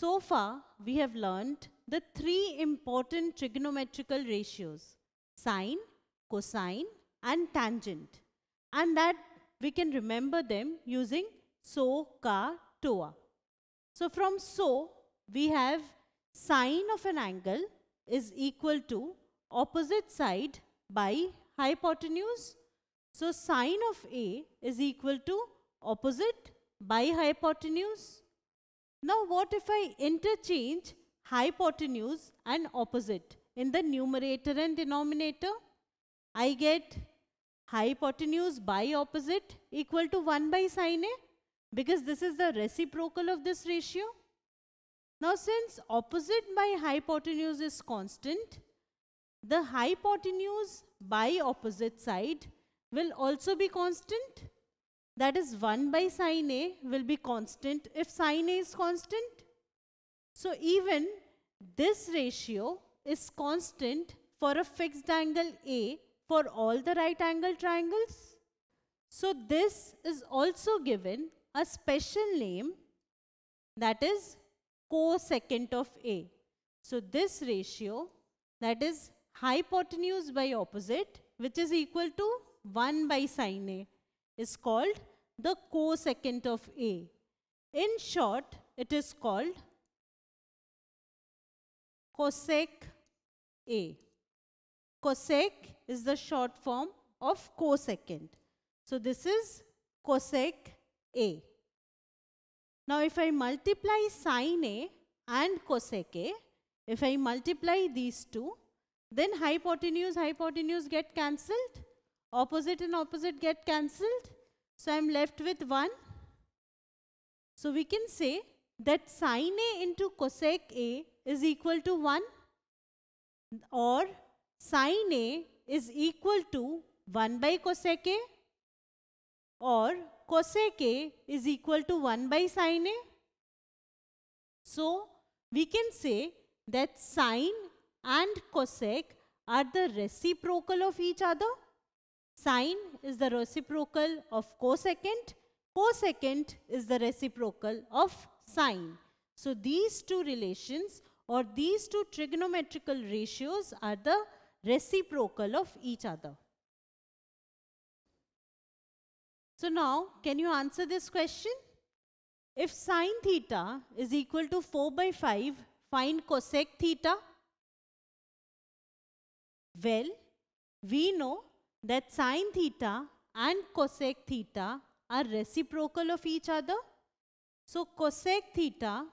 So far, we have learned the three important trigonometrical ratios, sine, cosine and tangent. And that we can remember them using so, ka, toa. So from so, we have sine of an angle is equal to opposite side by hypotenuse. So sine of A is equal to opposite by hypotenuse. Now what if I interchange hypotenuse and opposite in the numerator and denominator? I get hypotenuse by opposite equal to 1 by sine A because this is the reciprocal of this ratio. Now since opposite by hypotenuse is constant, the hypotenuse by opposite side will also be constant that is 1 by sine A will be constant if sine A is constant. So even this ratio is constant for a fixed angle A for all the right angle triangles. So this is also given a special name that is cosecant of A. So this ratio that is hypotenuse by opposite which is equal to 1 by sine A is called the cosecant of A. In short, it is called cosec A. Cosec is the short form of cosecant. So this is cosec A. Now if I multiply sine A and cosec A, if I multiply these two, then hypotenuse, hypotenuse get cancelled, opposite and opposite get cancelled, so I'm left with 1. So we can say that sine A into cosec A is equal to 1 or sine A is equal to 1 by cosec A or cosec A is equal to 1 by sine A. So we can say that sine and cosec are the reciprocal of each other. Sine is the reciprocal of cosecant. Cosecant is the reciprocal of sine. So these two relations or these two trigonometrical ratios are the reciprocal of each other. So now can you answer this question? If sine theta is equal to 4 by 5, find cosec theta. Well, we know that sine theta and cosec theta are reciprocal of each other. So cosec theta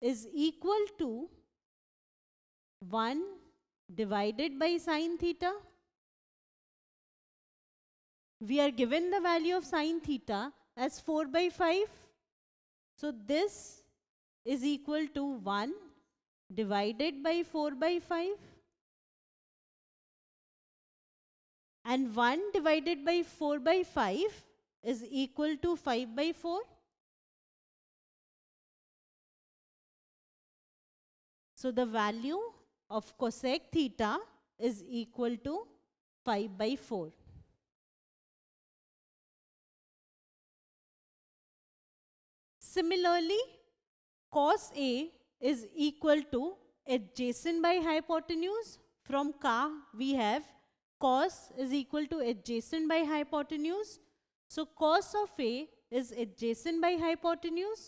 is equal to 1 divided by sine theta. We are given the value of sine theta as 4 by 5. So this is equal to 1 divided by 4 by 5 and 1 divided by 4 by 5 is equal to 5 by 4. So the value of cosec theta is equal to 5 by 4. Similarly, cos A is equal to adjacent by hypotenuse. From Ka, we have cos is equal to adjacent by hypotenuse. So cos of A is adjacent by hypotenuse.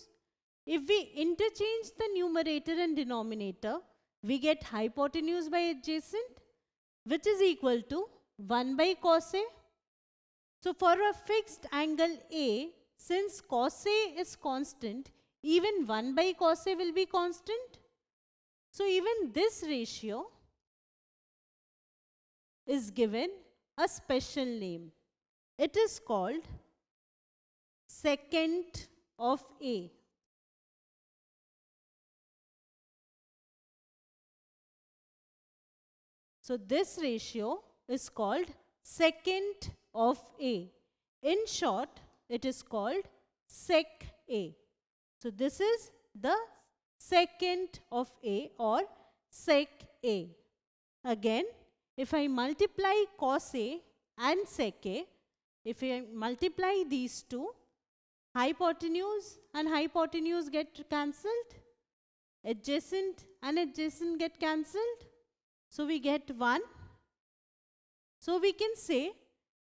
If we interchange the numerator and denominator, we get hypotenuse by adjacent, which is equal to 1 by cos A. So for a fixed angle A, since cos A is constant, even 1 by cos A will be constant. So even this ratio is given a special name. It is called second of A. So this ratio is called second of A. In short, it is called sec A. So this is the second of A or sec A. Again, if I multiply cos A and sec A, if I multiply these two, hypotenuse and hypotenuse get cancelled, adjacent and adjacent get cancelled. So we get 1. So we can say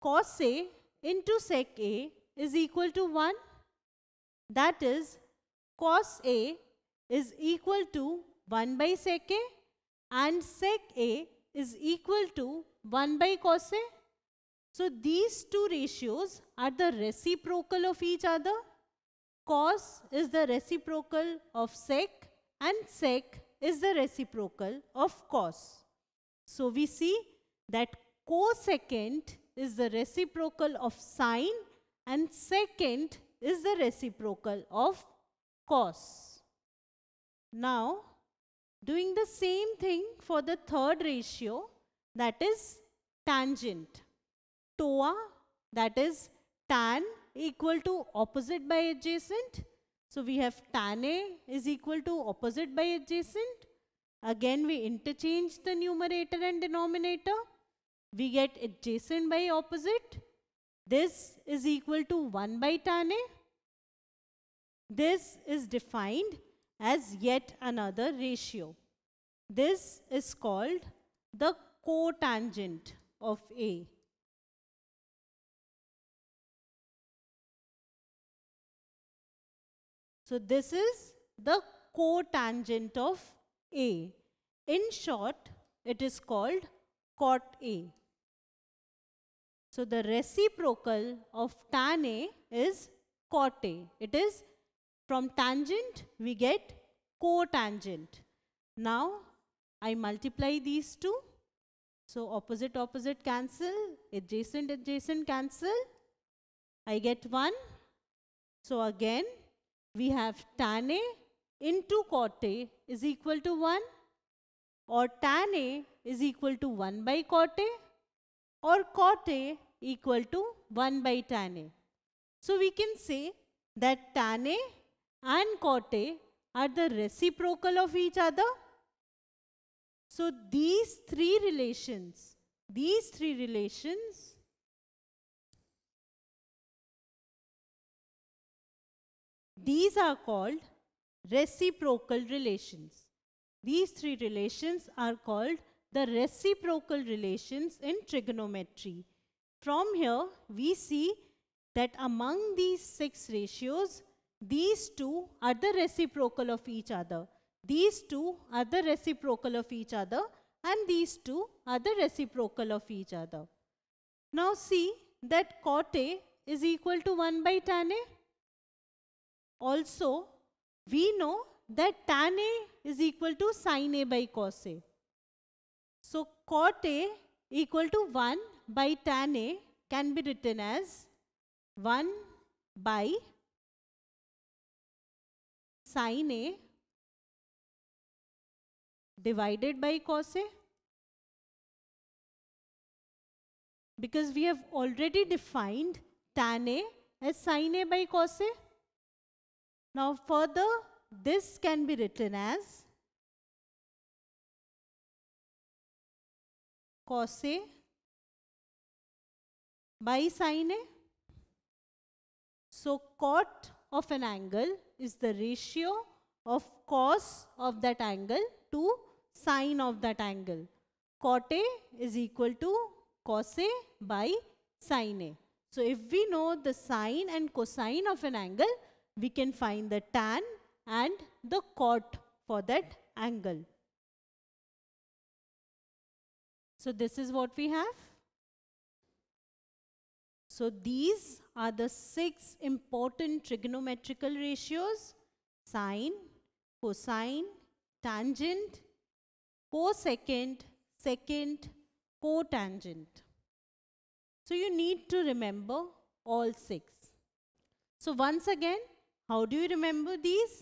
cos A into sec A is equal to 1. That is cos A is equal to 1 by sec A and sec A is equal to 1 by cos A. So these two ratios are the reciprocal of each other. Cos is the reciprocal of sec and sec is the reciprocal of cos. So we see that cosecant is the reciprocal of sine and secant is the reciprocal of cos. Now doing the same thing for the third ratio that is tangent toa that is tan equal to opposite by adjacent so we have tan a is equal to opposite by adjacent again we interchange the numerator and denominator we get adjacent by opposite this is equal to 1 by tan a this is defined as yet another ratio. This is called the cotangent of A. So this is the cotangent of A. In short, it is called cot A. So the reciprocal of tan A is cot A. It is from tangent, we get cotangent. Now, I multiply these two. So, opposite, opposite cancel, adjacent, adjacent cancel. I get 1. So, again, we have tan A into cot A is equal to 1 or tan A is equal to 1 by cot A or cot A equal to 1 by tan A. So, we can say that tan A and cot are the reciprocal of each other. So these three relations, these three relations these are called reciprocal relations. These three relations are called the reciprocal relations in trigonometry. From here, we see that among these six ratios, these two are the reciprocal of each other. These two are the reciprocal of each other and these two are the reciprocal of each other. Now see that cot A is equal to 1 by tan A. Also, we know that tan A is equal to sin A by cos A. So cot A equal to 1 by tan A can be written as 1 by Sin A divided by cos A because we have already defined tan A as sin A by cos A. Now further this can be written as cos A by sin A. So cot of an angle is the ratio of cos of that angle to sine of that angle. Cot A is equal to cos A by sine A. So if we know the sine and cosine of an angle, we can find the tan and the cot for that angle. So this is what we have. So these are the six important trigonometrical ratios, sine, cosine, tangent, cosecant, secant, cotangent. So you need to remember all six. So once again, how do you remember these?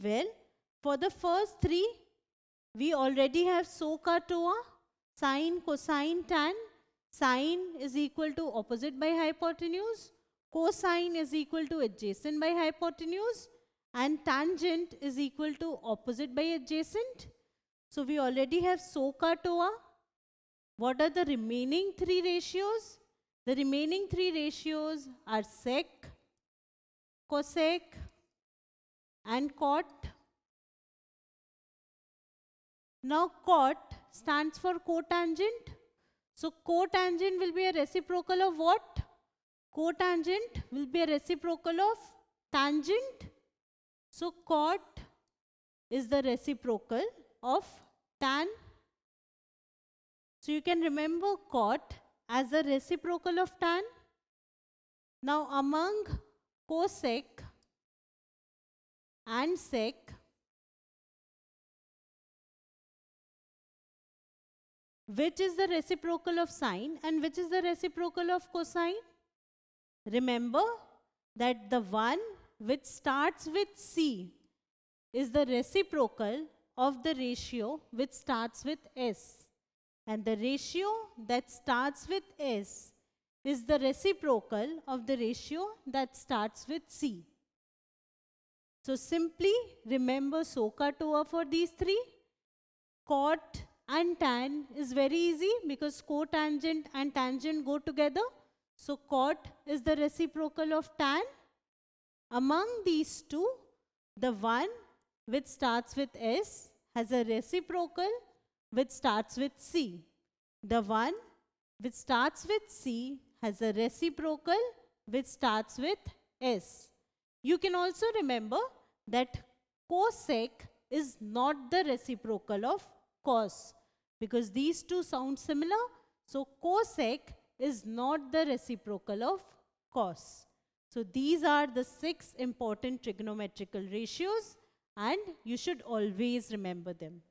Well, for the first three, we already have SOCA, TOA, sine, cosine, tan, Sine is equal to opposite by hypotenuse, cosine is equal to adjacent by hypotenuse and tangent is equal to opposite by adjacent. So we already have SOHCAH-TOA. What are the remaining three ratios? The remaining three ratios are sec, cosec and cot. Now cot stands for cotangent so cotangent will be a reciprocal of what? Cotangent will be a reciprocal of tangent. So cot is the reciprocal of tan. So you can remember cot as the reciprocal of tan. Now among cosec and sec, Which is the reciprocal of sine and which is the reciprocal of cosine? Remember that the one which starts with C is the reciprocal of the ratio which starts with S. And the ratio that starts with S is the reciprocal of the ratio that starts with C. So simply remember SOCA TOA for these three. Cot and tan is very easy because cotangent and tangent go together. So cot is the reciprocal of tan. Among these two, the one which starts with S has a reciprocal which starts with C. The one which starts with C has a reciprocal which starts with S. You can also remember that cosec is not the reciprocal of cos because these two sound similar. So cosec is not the reciprocal of cos. So these are the six important trigonometrical ratios and you should always remember them.